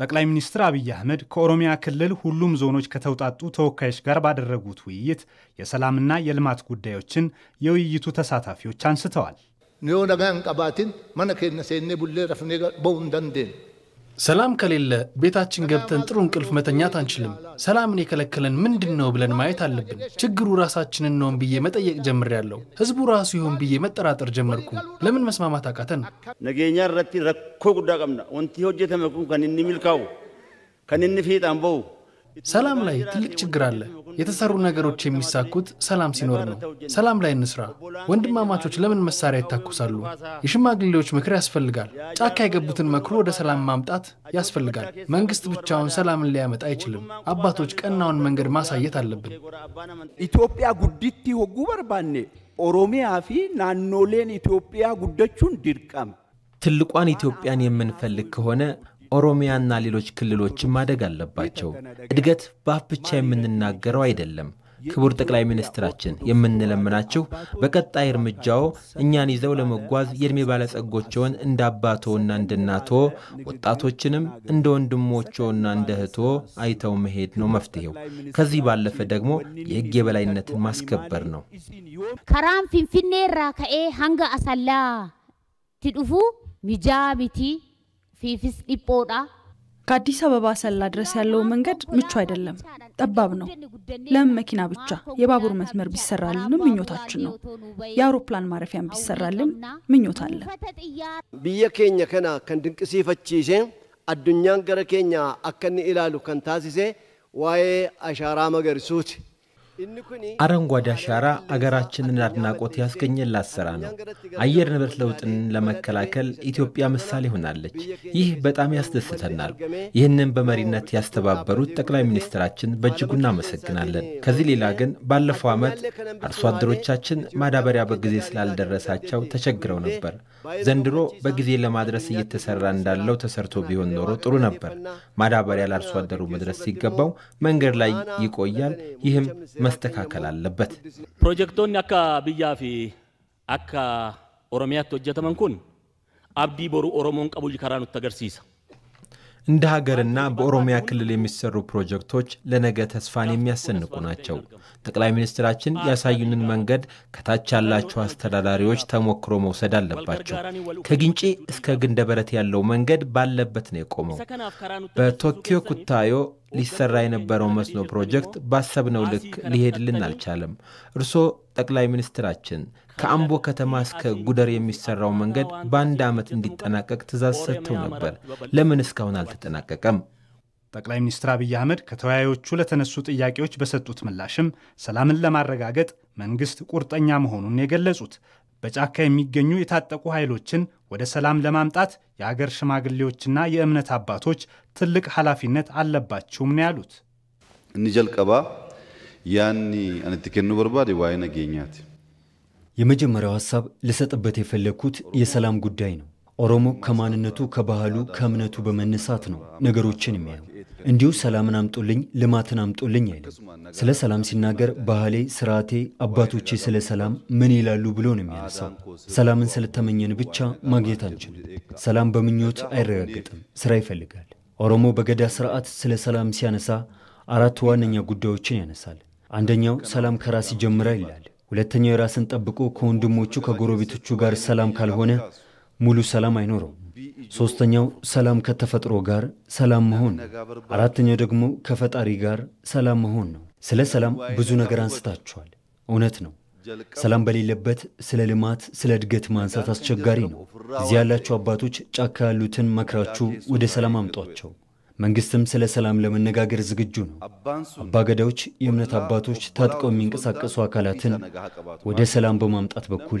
ጠቅላይ ሚኒስትር አብይ አህመድ ከኦሮሚያ ክልል ሁሉም ዞኖች ከተውጣጡ ተወካዮች ጋር ባደረጉት ውይይት የሰላምና የልማት ጉዳዮችን የውይይቱ ተሳታፊዎች አንስተዋል። ኒዮ ነጋን ቀባትን መነ ኬነ ሴኔ ቡሌ ረፍኔ በውን ደንዴን ሰላም ከሌለ ቤታችን ገብተን ጥሩ እንቅልፍ መተኛት አንችልም። ሰላምን የከለከለን ምንድን ነው ብለን ማየት አለብን። ችግሩ ራሳችንን ነውን ብዬ መጠየቅ ጀምሬያለሁ። ህዝቡ ራሱ ይሆን ብዬ መጠራጠር ጀመርኩ። ለምን መስማማት አቃተን? ነገኛ ረቲ ረኮ ጉዳ ቀምና ወንቲ ተመኩ ከንኒ ሚልካው ከንኒ ፊጣን ሰላም ላይ ትልቅ ችግር አለ። የተሰሩ ነገሮች የሚሳኩት ሰላም ሲኖር ነው። ሰላም ላይ እንስራ። ወንድማማቾች ለምን መሳሪያ ይታኮሳሉ? የሽማግሌዎች ምክር ያስፈልጋል። ጫካ የገቡትን መክሮ ወደ ሰላም ማምጣት ያስፈልጋል። መንግስት ብቻውን ሰላምን ሊያመጣ አይችልም። አባቶች ቀናውን መንገድ ማሳየት አለብን። ኢትዮጵያ ጉዲቲ ሆጉ በርባኔ ኦሮሚያ ፊ ናኖሌን ኢትዮጵያ ጉደቹን ድርቀም ትልቋን ኢትዮጵያን የምንፈልግ ከሆነ ኦሮሚያና ሌሎች ክልሎችም ማደግ አለባቸው። እድገት በአፍ ብቻ የምንናገረው አይደለም። ክቡር ጠቅላይ ሚኒስትራችን የምንለምናችሁ በቀጣይ እርምጃው እኛን ይዘው ለመጓዝ የእድሜ ባለጸጎችውን እንደ አባቶና እንደ እናቶ ወጣቶችንም እንደ ወንድሞቾና እንደ እህቶ አይተው መሄድ ነው መፍትሄው። ከዚህ ባለፈ ደግሞ የሕግ የበላይነትን ማስከበር ነው። ከራም ፊንፊኔራ ከኤ ሀንገ አሰላ ትዱፉ ሚጃ ሚቲ ፊፊስ ዲጶዳ ከአዲስ አበባ ሰላ ድረስ ያለው መንገድ ምቹ አይደለም፣ ጠባብ ነው። ለምን መኪና ብቻ? የባቡር መስመር ቢሰራልንም ምኞታችን ነው። የአውሮፕላን ማረፊያም ቢሰራልን ምኞት አለ። ብየ ኬኛ ከና ከን ድንቅሲፈቺሴ አዱኛን ገረ ኬኛ አከኒ ኢላሉ ከን ታሲሴ ዋዬ አሻራ መገርሱት አረንጓዴ አሻራ አገራችንን አድናቆት ያስገኘላት ስራ ነው። አየር ንብረት ለውጥን ለመከላከል ኢትዮጵያ ምሳሌ ሆናለች። ይህ በጣም ያስደስተናል። ይህንን በመሪነት ያስተባበሩት ጠቅላይ ሚኒስትራችን በእጅጉ እናመሰግናለን። ከዚህ ሌላ ግን ባለፈው ዓመት አርሶ አደሮቻችን ማዳበሪያ በጊዜ ስላልደረሳቸው ተቸግረው ነበር። ዘንድሮ በጊዜ ለማድረስ እየተሰራ እንዳለው ተሰርቶ ቢሆን ኖሮ ጥሩ ነበር። ማዳበሪያ ለአርሶ አደሩ መድረስ ሲገባው መንገድ ላይ ይቆያል። ይህም መስተካከል አለበት። ፕሮጀክቶን አካ ብያ ፊ አካ ኦሮሚያት ወጀተመን ኩን አብዲ ቦሩ ኦሮሞን ቀቡጅ ከራ ኑት ተገርሲሳ እንደ ሀገርና በኦሮሚያ ክልል የሚሰሩ ፕሮጀክቶች ለነገ ተስፋን የሚያሰንቁ ናቸው። ጠቅላይ ሚኒስትራችን ያሳዩንን መንገድ ከታች ያላቸው አስተዳዳሪዎች ተሞክሮ መውሰድ አለባቸው። ከግንጪ እስከ ግንደበረት ያለው መንገድ ባለበት ነው የቆመው። በቶኪዮ ኩታዮ ሊሰራ የነበረው መስኖ ፕሮጀክት ባሰብነው ልክ ሊሄድልን አልቻለም። እርስዎ ጠቅላይ ሚኒስትራችን ከአምቦ ከተማ እስከ ጉደር የሚሰራው መንገድ በአንድ ዓመት እንዲጠናቀቅ ትእዛዝ ሰጥተው ነበር። ለምን እስካሁን አልተጠናቀቀም? ጠቅላይ ሚኒስትር አብይ አህመድ ከተወያዮቹ ለተነሱ ጥያቄዎች በሰጡት ምላሽም ሰላምን ለማረጋገጥ መንግሥት ቁርጠኛ መሆኑን የገለጹት በጫካ የሚገኙ የታጠቁ ኃይሎችን ወደ ሰላም ለማምጣት የአገር ሽማግሌዎችና የእምነት አባቶች ትልቅ ኃላፊነት አለባቸውም ነው ያሉት። እንጀልቀባ ያኒ አንትኬኑ በርባድ ዋይ ነገኛት የመጀመሪያው ሀሳብ ልሰጥበት የፈለግኩት የሰላም ጉዳይ ነው። ኦሮሞ ከማንነቱ፣ ከባህሉ፣ ከእምነቱ በመነሳት ነው ነገሮችን የሚያየው። እንዲሁ ሰላምን አምጦልኝ፣ ልማትን አምጦልኝ አይልም። ስለ ሰላም ሲናገር ባህሌ፣ ስርዓቴ፣ አባቶቼ ስለ ሰላም ምን ይላሉ ብሎ ነው የሚያነሳው። ሰላምን ስለተመኘን ብቻ ማግኘት አንችልም። ሰላም በምኞት አይረጋገጥም፣ ስራ ይፈልጋል። ኦሮሞ በገዳ ስርዓት ስለ ሰላም ሲያነሳ አራት ዋነኛ ጉዳዮችን ያነሳል። አንደኛው ሰላም ከራስ ይጀምራል ይላል። ሁለተኛው የራስን ጠብቆ ከወንድሞቹ ከጎረቤቶቹ ጋር ሰላም ካልሆነ ሙሉ ሰላም አይኖረውም። ሦስተኛው ሰላም ከተፈጥሮ ጋር ሰላም መሆን ነው። አራተኛው ደግሞ ከፈጣሪ ጋር ሰላም መሆን ነው። ስለ ሰላም ብዙ ነገር አንስታችኋል። እውነት ነው። ሰላም በሌለበት ስለ ልማት፣ ስለ እድገት ማንሳት አስቸጋሪ ነው። እዚህ ያላችሁ አባቶች ጫካ ያሉትን መክራችሁ ወደ ሰላም አምጧቸው። መንግስትም ስለ ሰላም ለመነጋገር ዝግጁ ነው። አባገዳዎች፣ የእምነት አባቶች፣ ታጥቀው የሚንቀሳቀሱ አካላትን ወደ ሰላም በማምጣት በኩል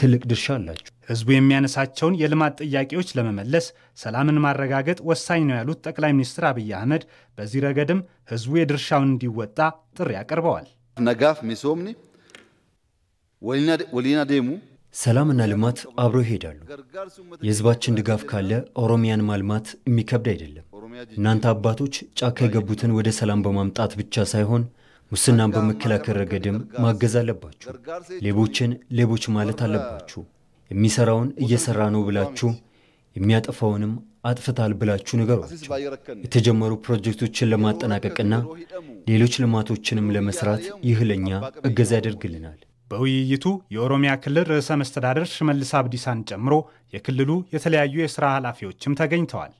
ትልቅ ድርሻ አላቸው። ህዝቡ የሚያነሳቸውን የልማት ጥያቄዎች ለመመለስ ሰላምን ማረጋገጥ ወሳኝ ነው ያሉት ጠቅላይ ሚኒስትር አብይ አህመድ በዚህ ረገድም ህዝቡ የድርሻውን እንዲወጣ ጥሪ አቅርበዋል። ነጋፍ ሚሶምኒ ወሊና ዴሙ ሰላምና ልማት አብረው ይሄዳሉ። የህዝባችን ድጋፍ ካለ ኦሮሚያን ማልማት የሚከብድ አይደለም። እናንተ አባቶች ጫካ የገቡትን ወደ ሰላም በማምጣት ብቻ ሳይሆን ሙስናን በመከላከል ረገድም ማገዝ አለባችሁ። ሌቦችን ሌቦች ማለት አለባችሁ። የሚሰራውን እየሰራ ነው ብላችሁ የሚያጠፋውንም አጥፍታል ብላችሁ ንገሯቸው። የተጀመሩ ፕሮጀክቶችን ለማጠናቀቅና ሌሎች ልማቶችንም ለመስራት ይህ ለእኛ እገዛ ያደርግልናል። በውይይቱ የኦሮሚያ ክልል ርዕሰ መስተዳደር ሽመልስ አብዲሳን ጨምሮ የክልሉ የተለያዩ የሥራ ኃላፊዎችም ተገኝተዋል።